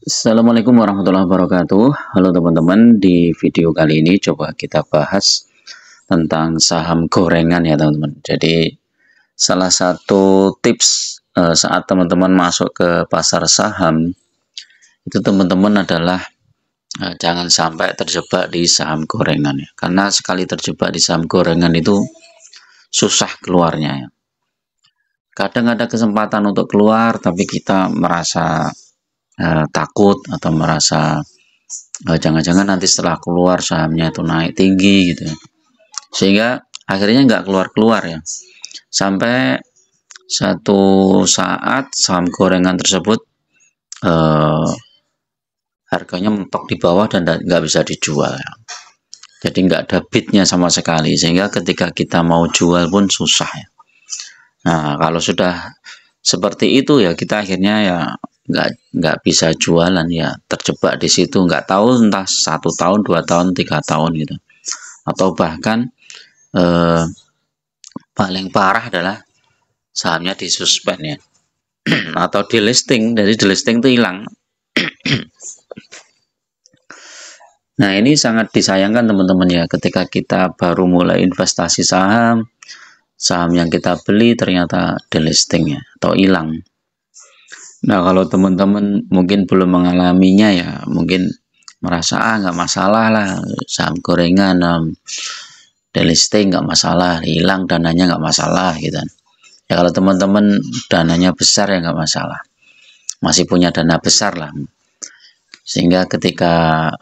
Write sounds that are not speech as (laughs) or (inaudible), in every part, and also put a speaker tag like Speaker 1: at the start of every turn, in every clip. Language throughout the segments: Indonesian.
Speaker 1: Assalamualaikum warahmatullahi wabarakatuh Halo teman-teman di video kali ini coba kita bahas tentang saham gorengan ya teman-teman jadi salah satu tips eh, saat teman-teman masuk ke pasar saham itu teman-teman adalah eh, jangan sampai terjebak di saham gorengan ya karena sekali terjebak di saham gorengan itu susah keluarnya ya kadang ada kesempatan untuk keluar tapi kita merasa Eh, takut atau merasa eh, jangan-jangan nanti setelah keluar sahamnya itu naik tinggi gitu ya. sehingga akhirnya nggak keluar-keluar ya sampai satu saat saham gorengan tersebut eh, harganya mentok di bawah dan nggak bisa dijual ya. jadi nggak ada bidnya sama sekali sehingga ketika kita mau jual pun susah ya nah kalau sudah seperti itu ya kita akhirnya ya nggak nggak bisa jualan ya terjebak di situ nggak tahu entah satu tahun dua tahun tiga tahun gitu atau bahkan eh, paling parah adalah sahamnya disuspend ya (clears throat) atau delisting dari delisting listing itu hilang (clears throat) nah ini sangat disayangkan teman-teman ya ketika kita baru mulai investasi saham saham yang kita beli ternyata delisting ya atau hilang Nah, kalau teman-teman mungkin belum mengalaminya ya, mungkin merasa ah nggak masalah lah saham gorengan, um, delisting nggak masalah, hilang dananya nggak masalah gitu. Kan. Ya kalau teman-teman dananya besar ya nggak masalah, masih punya dana besar lah. Sehingga ketika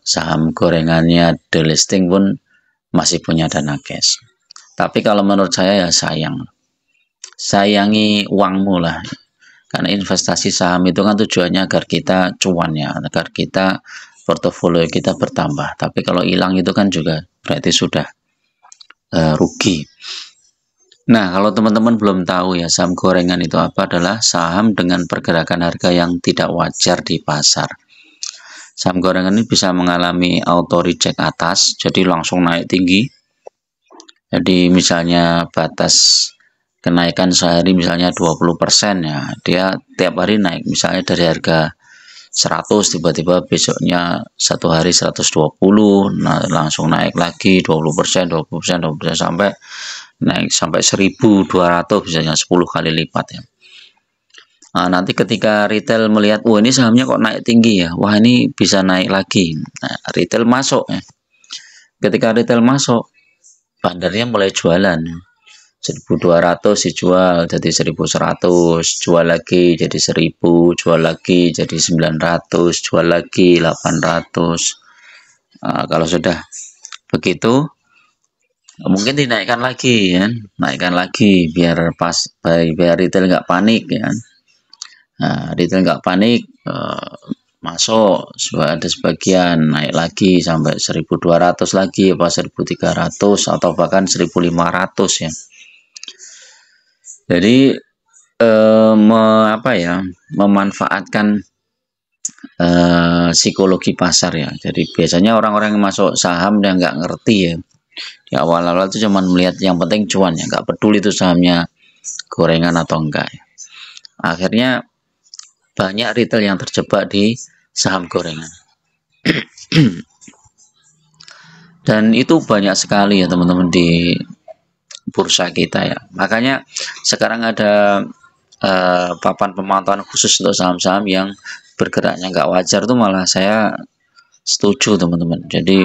Speaker 1: saham gorengannya delisting pun masih punya dana cash. Tapi kalau menurut saya ya sayang. Sayangi uangmu lah karena investasi saham itu kan tujuannya agar kita cuan ya, agar kita portofolio kita bertambah. Tapi kalau hilang itu kan juga berarti sudah uh, rugi. Nah, kalau teman-teman belum tahu ya saham gorengan itu apa adalah saham dengan pergerakan harga yang tidak wajar di pasar. Saham gorengan ini bisa mengalami auto reject atas, jadi langsung naik tinggi. Jadi misalnya batas kenaikan sehari misalnya 20% ya dia tiap hari naik misalnya dari harga 100 tiba-tiba besoknya satu hari 120 nah langsung naik lagi 20 persen 20 persen 20 persen sampai naik sampai 1200 misalnya 10 kali lipat ya nah, nanti ketika retail melihat wah ini sahamnya kok naik tinggi ya wah ini bisa naik lagi nah, retail masuk ya ketika retail masuk bandarnya mulai jualan 1200 dijual jadi 1100 jual lagi jadi 1000 jual lagi jadi 900 jual lagi 800 nah, kalau sudah begitu mungkin dinaikkan lagi ya naikkan lagi biar pas biar retail nggak panik ya nah, retail nggak panik eh, masuk masuk ada sebagian naik lagi sampai 1200 lagi apa 1300 atau bahkan 1500 ya jadi eh, me, apa ya memanfaatkan eh, psikologi pasar ya. Jadi biasanya orang-orang yang masuk saham dia nggak ngerti ya. Di awal-awal itu cuman melihat yang penting cuan ya, nggak peduli itu sahamnya gorengan atau enggak. Ya. Akhirnya banyak retail yang terjebak di saham gorengan. (clears throat) Dan itu banyak sekali ya teman-teman di bursa kita ya makanya sekarang ada uh, papan pemantauan khusus untuk saham-saham yang bergeraknya nggak wajar tuh malah saya setuju teman-teman jadi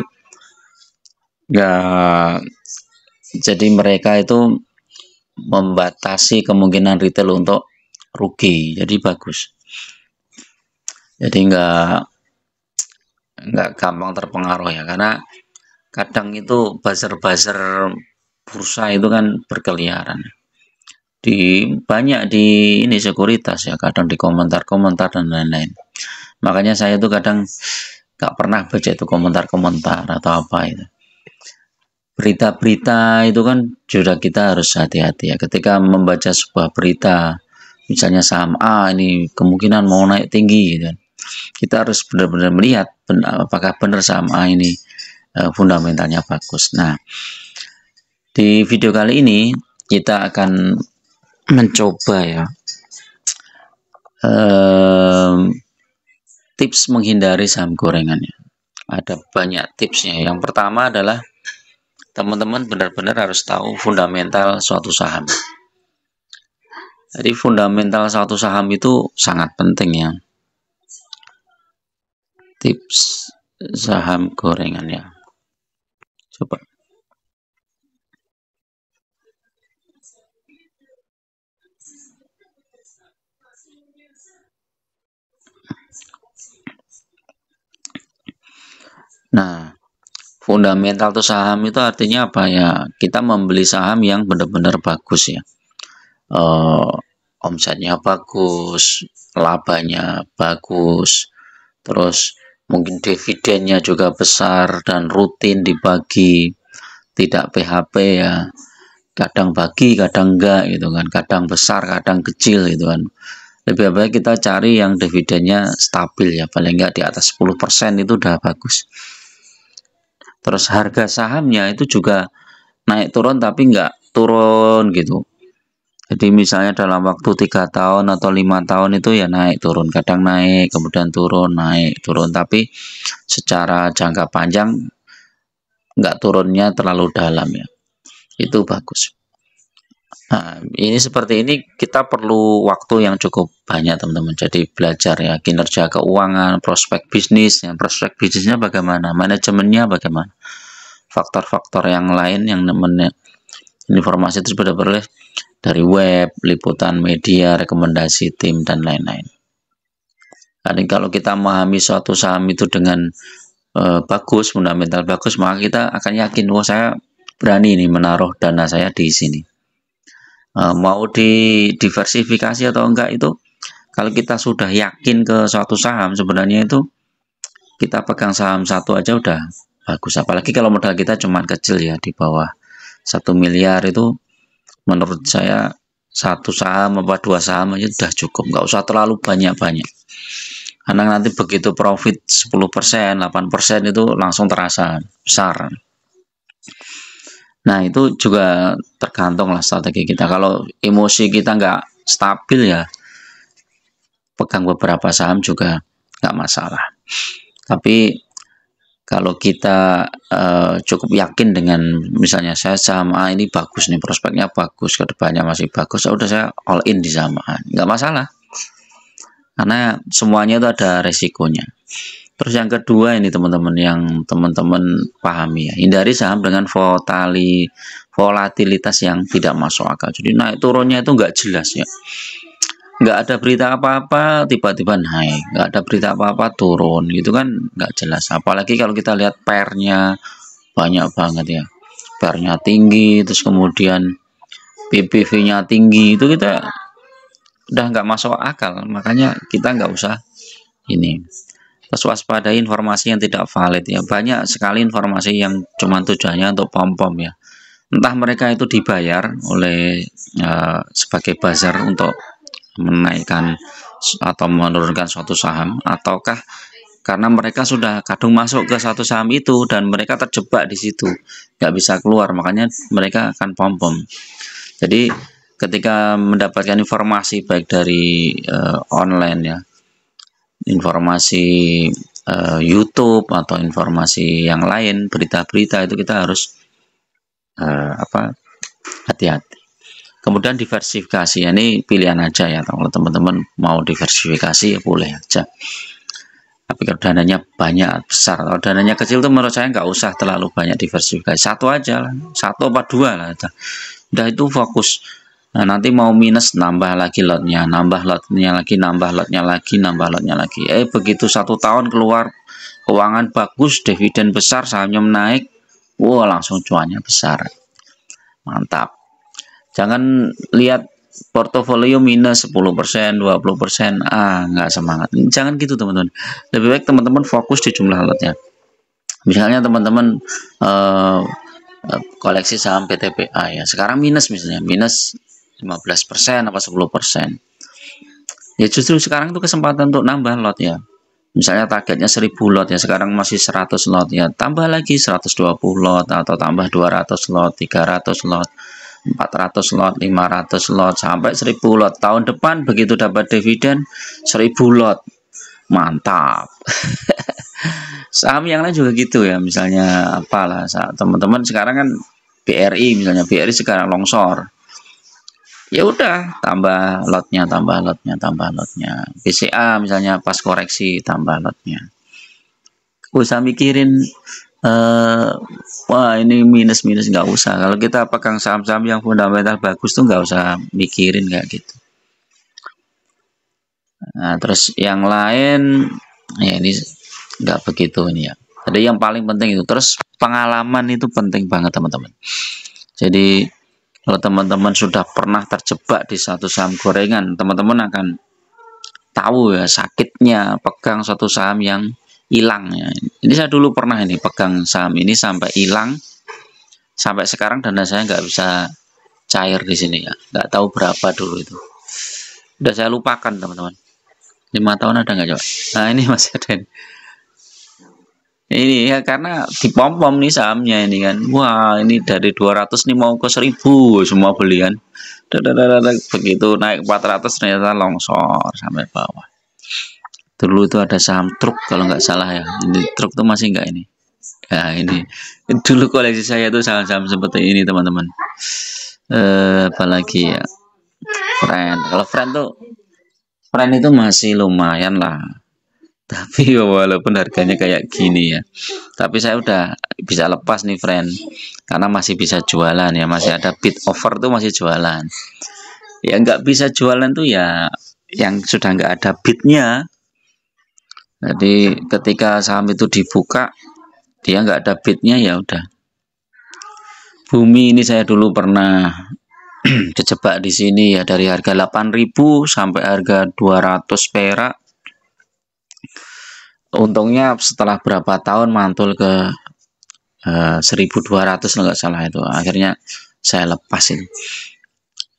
Speaker 1: nggak ya, jadi mereka itu membatasi kemungkinan retail untuk rugi jadi bagus jadi nggak nggak gampang terpengaruh ya karena kadang itu buzzer-buzzer bursa itu kan berkeliaran di banyak di ini sekuritas ya kadang di komentar-komentar dan lain-lain makanya saya itu kadang nggak pernah baca itu komentar-komentar atau apa itu berita-berita itu kan juga kita harus hati-hati ya ketika membaca sebuah berita misalnya saham A ini kemungkinan mau naik tinggi gitu kan kita harus benar-benar melihat apakah benar saham A ini eh, fundamentalnya bagus nah di video kali ini kita akan mencoba ya ehm, tips menghindari saham gorengannya. Ada banyak tipsnya. Yang pertama adalah teman-teman benar-benar harus tahu fundamental suatu saham. Jadi fundamental suatu saham itu sangat penting ya. Tips saham gorengan ya. Coba Nah, fundamental tuh saham itu artinya apa ya? Kita membeli saham yang benar-benar bagus ya. E, omsetnya bagus, labanya bagus, terus mungkin dividennya juga besar dan rutin dibagi, tidak PHP ya. Kadang bagi, kadang enggak gitu kan. Kadang besar, kadang kecil gitu kan lebih baik kita cari yang dividennya stabil ya paling enggak di atas 10% itu udah bagus terus harga sahamnya itu juga naik turun tapi nggak turun gitu jadi misalnya dalam waktu tiga tahun atau lima tahun itu ya naik turun kadang naik kemudian turun naik turun tapi secara jangka panjang nggak turunnya terlalu dalam ya itu bagus Nah, ini seperti ini kita perlu waktu yang cukup banyak teman-teman. Jadi belajar ya kinerja keuangan, prospek bisnis, yang prospek bisnisnya bagaimana, manajemennya bagaimana, faktor-faktor yang lain yang namanya informasi itu sudah beroleh dari web, liputan media, rekomendasi tim dan lain-lain. Jadi kalau kita memahami suatu saham itu dengan uh, bagus, fundamental bagus, maka kita akan yakin, wah oh, saya berani ini menaruh dana saya di sini. Eh, mau di diversifikasi atau enggak itu kalau kita sudah yakin ke suatu saham sebenarnya itu kita pegang saham satu aja udah bagus apalagi kalau modal kita cuma kecil ya di bawah satu miliar itu menurut saya satu saham apa dua saham aja udah cukup nggak usah terlalu banyak-banyak karena nanti begitu profit 10% 8% itu langsung terasa besar Nah itu juga tergantung lah strategi kita. Kalau emosi kita nggak stabil ya, pegang beberapa saham juga nggak masalah. Tapi kalau kita uh, cukup yakin dengan misalnya saya saham A ini bagus nih prospeknya bagus kedepannya masih bagus ya udah saya all in di saham A nggak masalah karena semuanya itu ada resikonya Terus yang kedua ini teman-teman yang teman-teman pahami ya, hindari saham dengan volatil volatilitas yang tidak masuk akal. Jadi naik turunnya itu nggak jelas ya. Nggak ada berita apa-apa tiba-tiba naik, nggak ada berita apa-apa turun, gitu kan nggak jelas. Apalagi kalau kita lihat pernya banyak banget ya, pernya tinggi, terus kemudian PPV-nya tinggi, itu kita udah nggak masuk akal. Makanya kita nggak usah ini terus waspadai informasi yang tidak valid ya banyak sekali informasi yang cuma tujuannya untuk pom pom ya entah mereka itu dibayar oleh uh, sebagai bazar untuk menaikkan atau menurunkan suatu saham ataukah karena mereka sudah kadung masuk ke satu saham itu dan mereka terjebak di situ nggak bisa keluar makanya mereka akan pom pom jadi ketika mendapatkan informasi baik dari uh, online ya informasi e, YouTube atau informasi yang lain, berita-berita itu kita harus e, apa hati-hati. Kemudian diversifikasi, ini pilihan aja ya. Kalau teman-teman mau diversifikasi ya boleh aja. Tapi kalau dananya banyak besar, kalau dananya kecil itu menurut saya nggak usah terlalu banyak diversifikasi. Satu aja lah, satu apa dua lah. Udah itu fokus Nah, nanti mau minus nambah lagi lotnya, nambah lotnya lagi, nambah lotnya lagi, nambah lotnya lagi. Eh begitu satu tahun keluar keuangan bagus, dividen besar, sahamnya menaik, wah wow, langsung cuannya besar. Mantap. Jangan lihat portofolio minus 10%, 20%, ah nggak semangat. Jangan gitu teman-teman. Lebih baik teman-teman fokus di jumlah lotnya. Misalnya teman-teman eh, eh, koleksi saham PTPA ya. Sekarang minus misalnya, minus 15% apa 10%. Ya justru sekarang itu kesempatan untuk nambah lot ya. Misalnya targetnya 1000 lot ya, sekarang masih 100 lot ya. Tambah lagi 120 lot atau tambah 200 lot, 300 lot, 400 lot, 500 lot sampai 1000 lot. Tahun depan begitu dapat dividen 1000 lot. Mantap. (laughs) Saham yang lain juga gitu ya, misalnya apalah teman-teman sekarang kan BRI misalnya BRI sekarang longsor ya udah tambah lotnya tambah lotnya tambah lotnya BCA misalnya pas koreksi tambah lotnya usah mikirin uh, wah ini minus minus nggak usah kalau kita pegang saham-saham yang fundamental bagus tuh nggak usah mikirin kayak gitu nah terus yang lain ya ini nggak begitu ini ya jadi yang paling penting itu terus pengalaman itu penting banget teman-teman jadi kalau teman-teman sudah pernah terjebak di satu saham gorengan teman-teman akan tahu ya sakitnya pegang satu saham yang hilang ya ini saya dulu pernah ini pegang saham ini sampai hilang sampai sekarang dana saya nggak bisa cair di sini ya nggak tahu berapa dulu itu udah saya lupakan teman-teman lima tahun ada nggak coba nah ini masih ada ini ya karena di pom pom nih sahamnya ini kan wah ini dari 200 nih mau ke 1000 semua belian begitu naik 400 ternyata longsor sampai bawah dulu itu ada saham truk kalau nggak salah ya ini truk tuh masih nggak ini ya nah, ini dulu koleksi saya tuh saham-saham seperti ini teman-teman eh, apalagi ya friend kalau friend tuh friend itu masih lumayan lah tapi (laughs) ya walaupun harganya kayak gini ya tapi saya udah bisa lepas nih friend karena masih bisa jualan ya masih ada bid over tuh masih jualan ya nggak bisa jualan tuh ya yang sudah nggak ada bidnya jadi ketika saham itu dibuka dia nggak ada bidnya ya udah bumi ini saya dulu pernah kejebak (clears throat) di sini ya dari harga 8000 sampai harga 200 perak untungnya setelah berapa tahun mantul ke uh, eh, 1200 nggak salah itu akhirnya saya lepas ini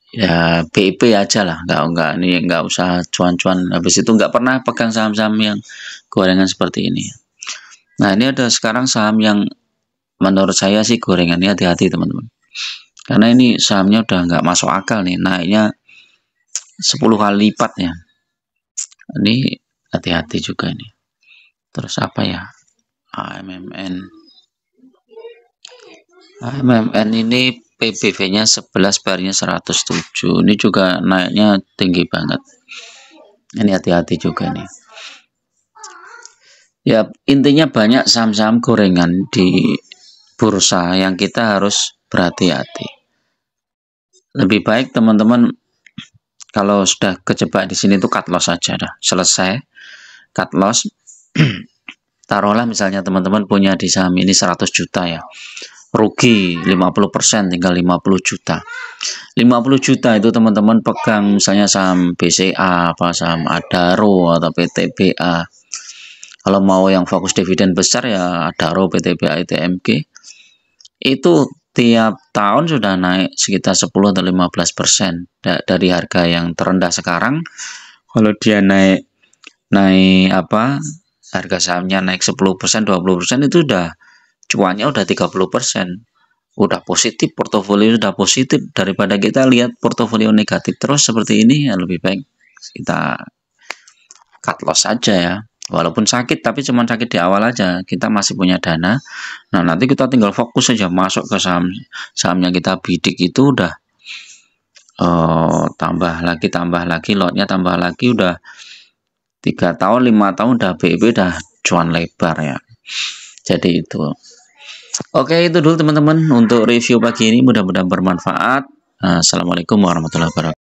Speaker 1: ya BIP aja lah enggak enggak ini enggak usah cuan-cuan habis itu enggak pernah pegang saham-saham yang gorengan seperti ini nah ini ada sekarang saham yang menurut saya sih gorengan hati-hati teman-teman karena ini sahamnya udah enggak masuk akal nih naiknya 10 kali lipat ya ini hati-hati juga ini terus apa ya AMMN AMMN ini PBV nya 11 barnya 107 ini juga naiknya tinggi banget ini hati-hati juga nih ya intinya banyak saham-saham gorengan di bursa yang kita harus berhati-hati lebih baik teman-teman kalau sudah kejebak di sini itu cut loss aja dah selesai cut loss (clears throat) taruhlah misalnya teman-teman punya di saham ini 100 juta ya rugi 50% tinggal 50 juta 50 juta itu teman-teman pegang misalnya saham BCA apa saham Adaro atau PTBA kalau mau yang fokus dividen besar ya Adaro PTBA ITMG itu tiap tahun sudah naik sekitar 10 atau 15 persen dari harga yang terendah sekarang kalau dia naik naik apa harga sahamnya naik 10%, 20% itu udah cuannya udah 30%. Udah positif, portofolio udah positif daripada kita lihat portofolio negatif terus seperti ini ya lebih baik kita cut loss aja ya. Walaupun sakit tapi cuma sakit di awal aja. Kita masih punya dana. Nah, nanti kita tinggal fokus aja masuk ke saham sahamnya kita bidik itu udah oh, tambah lagi tambah lagi lotnya tambah lagi udah tiga tahun lima tahun udah BIP e udah cuan lebar ya jadi itu oke itu dulu teman-teman untuk review pagi ini mudah-mudahan bermanfaat assalamualaikum warahmatullahi wabarakatuh